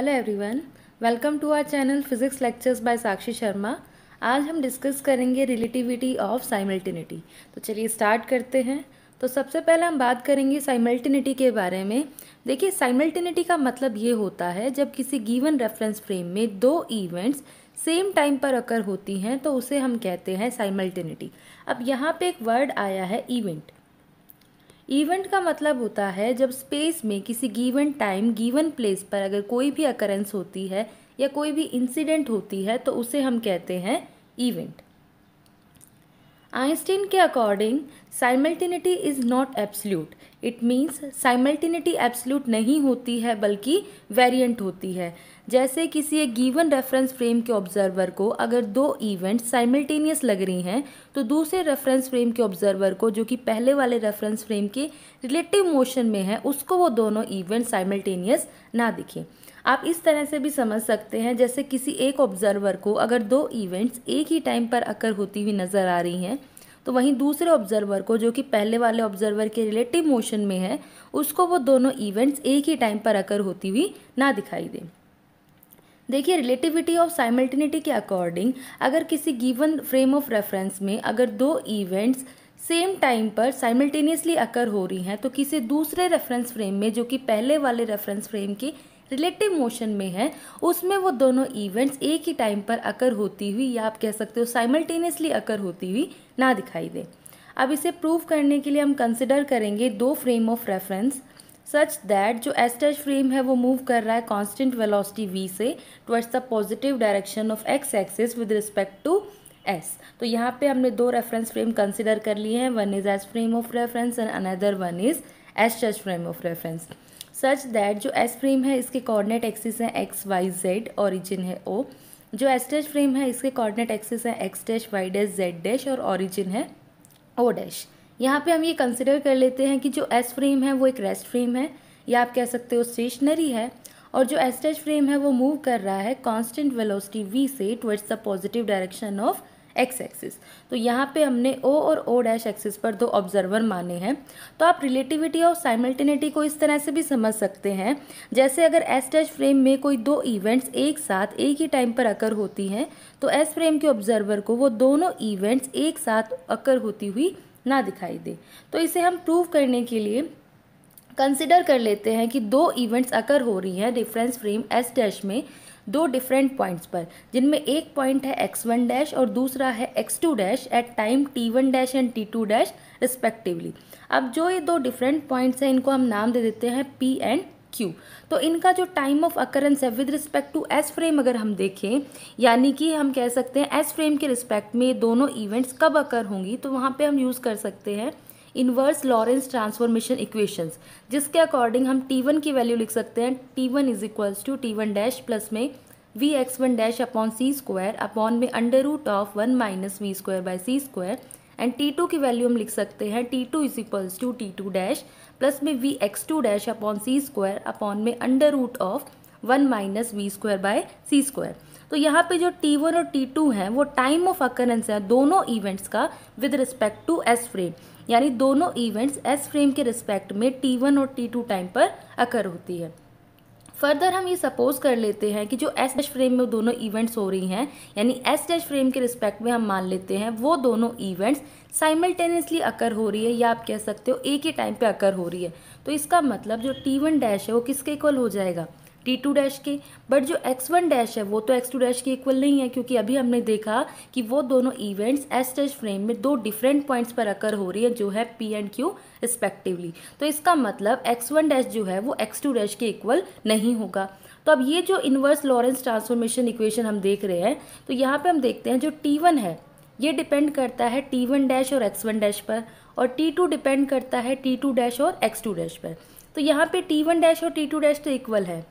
Hello everyone welcome to our channel physics lectures by Sakshi Sharma आज हम discuss करेंगे relativity of साइमल्टेनिटी तो चलिए स्टार्ट करते हैं तो सबसे पहले हम बात करेंगे साइमल्टेनिटी के बारे में देखिए साइमल्टेनिटी का मतलब ये होता है जब किसी गिवन रेफरेंस फ्रेम में दो इवेंट्स सेम टाइम पर अकर होती हैं तो उसे हम कहते हैं साइमल्टेनिटी अब यहाँ पर एक वर्ड आया है इवेंट इवेंट का मतलब होता है जब स्पेस में किसी गिवन टाइम गिवन प्लेस पर अगर कोई भी अकरेंस होती है या कोई भी इंसिडेंट होती है तो उसे हम कहते हैं इवेंट आइंस्टीन के according simultaneity is not absolute it means simultaneity absolute नहीं होती है बल्कि वेरिएंट होती है जैसे किसी एक गिवन रेफरेंस फ्रेम के ऑब्जर्वर को अगर दो इवेंट साइमल्टेनियस लग रही हैं तो दूसरे रेफरेंस फ्रेम के ऑब्जर्वर को जो कि पहले वाले रेफरेंस फ्रेम के रिलेटिव मोशन में है उसको वो दोनों इवेंट साइमल्टेनियस ना दिखें आप इस तरह से भी समझ सकते हैं जैसे किसी एक ऑब्जर्वर को अगर दो इवेंट्स एक ही टाइम पर अकर होती हुई नज़र आ रही हैं तो वहीं दूसरे ऑब्जर्वर को जो कि पहले वाले ऑब्जर्वर के रिलेटिव मोशन में है उसको वो दोनों इवेंट्स एक ही टाइम पर अकर होती हुई ना दिखाई दें देखिए रिलेटिविटी ऑफ साइमल्टेनिटी के अकॉर्डिंग अगर किसी गिवन फ्रेम ऑफ रेफरेंस में अगर दो इवेंट्स सेम टाइम पर साइमल्टेनियसली अकर हो रही हैं तो किसी दूसरे रेफरेंस फ्रेम में जो कि पहले वाले रेफरेंस फ्रेम के रिलेटिव मोशन में है उसमें वो दोनों इवेंट्स एक ही टाइम पर अकर होती हुई या आप कह सकते हो साइमल्टेनियसली अकर होती हुई ना दिखाई दे अब इसे प्रूव करने के लिए हम कंसिडर करेंगे दो frame of reference such that जो एस्टेज फ्रेम है वो मूव कर रहा है कॉन्स्टेंट वेलोसिटी वी से towards the positive direction of x axis with respect to S तो यहाँ पे हमने दो रेफरेंस फ्रेम कंसिडर कर लिए हैं one is S frame of reference and another one is S touch frame of reference such that जो S frame है इसके कॉर्डिनेट एक्सिस हैं एक्स वाई जेड ऑरिजिन है ओ जो एस्टेज फ्रेम है इसके कॉर्डिनेट एक्सिस हैं x dash y dash z dash और ऑरिजिन है ओ डैश यहाँ पे हम ये कंसिडर कर लेते हैं कि जो एस फ्रेम है वो एक रेस्ट फ्रेम है या आप कह सकते हो स्टेशनरी है और जो एस्टेज फ्रेम है वो मूव कर रहा है कांस्टेंट वेलोसिटी वी से towards the positive direction of x axis तो यहाँ पे हमने ओ और ओ डैश एक्सिस पर दो ऑब्जर्वर माने हैं तो आप रिलेटिविटी और साइमल्टेनिटी को इस तरह से भी समझ सकते हैं जैसे अगर एस डैश फ्रेम में कोई दो इवेंट्स एक साथ एक ही टाइम पर अकर होती हैं तो एस फ्रेम के ऑब्जर्वर को वो दोनों इवेंट्स एक साथ अकर होती हुई ना दिखाई दे तो इसे हम प्रूव करने के लिए कंसिडर कर लेते हैं कि दो इवेंट्स अकर हो रही हैं डिफरेंस फ्रेम एस डैश में दो डिफरेंट पॉइंट्स पर जिनमें एक पॉइंट है एक्स वन डैश और दूसरा है x two dash at time t one dash and t two dash respectively अब जो ये दो डिफरेंट पॉइंट्स हैं इनको हम नाम दे देते हैं पी एंड क्यू तो इनका जो टाइम ऑफ अकरेंस है with respect to S frame अगर हम देखें यानी कि हम कह सकते हैं एस फ्रेम के रिस्पेक्ट में दोनों इवेंट्स कब अकर होंगी तो वहाँ पे हम यूज़ कर सकते हैं इनवर्स लॉरेंस ट्रांसफॉर्मेशन इक्वेशंस जिसके अकॉर्डिंग हम टी वन की वैल्यू लिख सकते हैं t one is equals to t one dash plus में v x one dash upon c square upon में under root of one minus v square by c square and t two की value हम लिख सकते हैं t two is equals to t two dash plus में v x two dash upon c square upon में under root of one minus v square by c square तो यहाँ पे जो टी वन और टी टू हैं वो time of occurrence है दोनों इवेंट्स का with respect to S frame यानी दोनों इवेंट्स एस फ्रेम के रिस्पेक्ट में टी वन और टी टू टाइम पर अकर होती है फर्दर हम ये सपोज कर लेते हैं कि जो एस डैश फ्रेम में दोनों इवेंट्स हो रही हैं यानी एस डैश फ्रेम के रिस्पेक्ट में हम मान लेते हैं वो दोनों इवेंट्स साइमल्टेनियसली अकर हो रही है या आप कह सकते हो एक ही टाइम पे अकर हो रही है तो इसका मतलब जो टी वन डैश है वो किसके इक्वल हो जाएगा टी टू डैश के बट जो एक्स वन डैश है वो तो एक्स टू डैश के इक्वल नहीं है क्योंकि अभी हमने देखा कि वो दोनों इवेंट्स एस डैश फ्रेम में दो डिफरेंट पॉइंट्स पर अकर हो रही है जो है पी एंड क्यू रिस्पेक्टिवली तो इसका मतलब एक्स वन डैश जो है वो एक्स टू डैश के इक्वल नहीं होगा तो अब ये जो इन्वर्स लॉरेंस ट्रांसफॉर्मेशन इक्वेशन हम देख रहे हैं तो यहाँ पर हम देखते हैं जो टी वन है ये डिपेंड करता है टी वन डैश और एक्स वन डैश पर और टी टू डिपेंड करता है टी टू डैश और एक्स टू डैश पर तो यहाँ पे टी वन डैश और टी टू डैश तो इक्वल है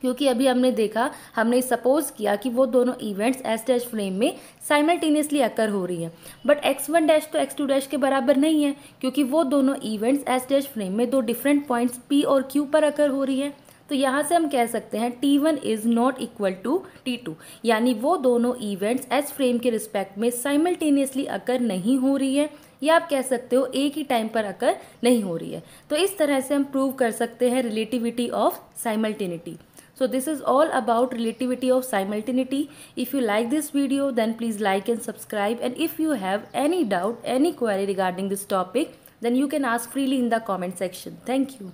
क्योंकि अभी हमने देखा हमने सपोज किया कि वो दोनों इवेंट्स एस डैश फ्रेम में साइमल्टेनियसली अकर हो रही हैं बट एक्स वन डैश तो एक्स टू डैश के बराबर नहीं है क्योंकि वो दोनों इवेंट्स एस डैश फ्रेम में दो डिफरेंट पॉइंट्स पी और क्यू पर अकर हो रही है तो यहाँ से हम कह सकते हैं t one is not equal to t two यानी वो दोनों इवेंट्स एस फ्रेम के रिस्पेक्ट में साइमल्टेनियसली अकर नहीं हो रही है या आप कह सकते हो एक ही टाइम पर अकर नहीं हो रही है तो इस तरह से हम प्रूव कर सकते हैं relativity of simultaneity So this is all about relativity of simultaneity. If you like this video then please like and subscribe and if you have any doubt, any query regarding this topic then you can ask freely in the comment section. Thank you.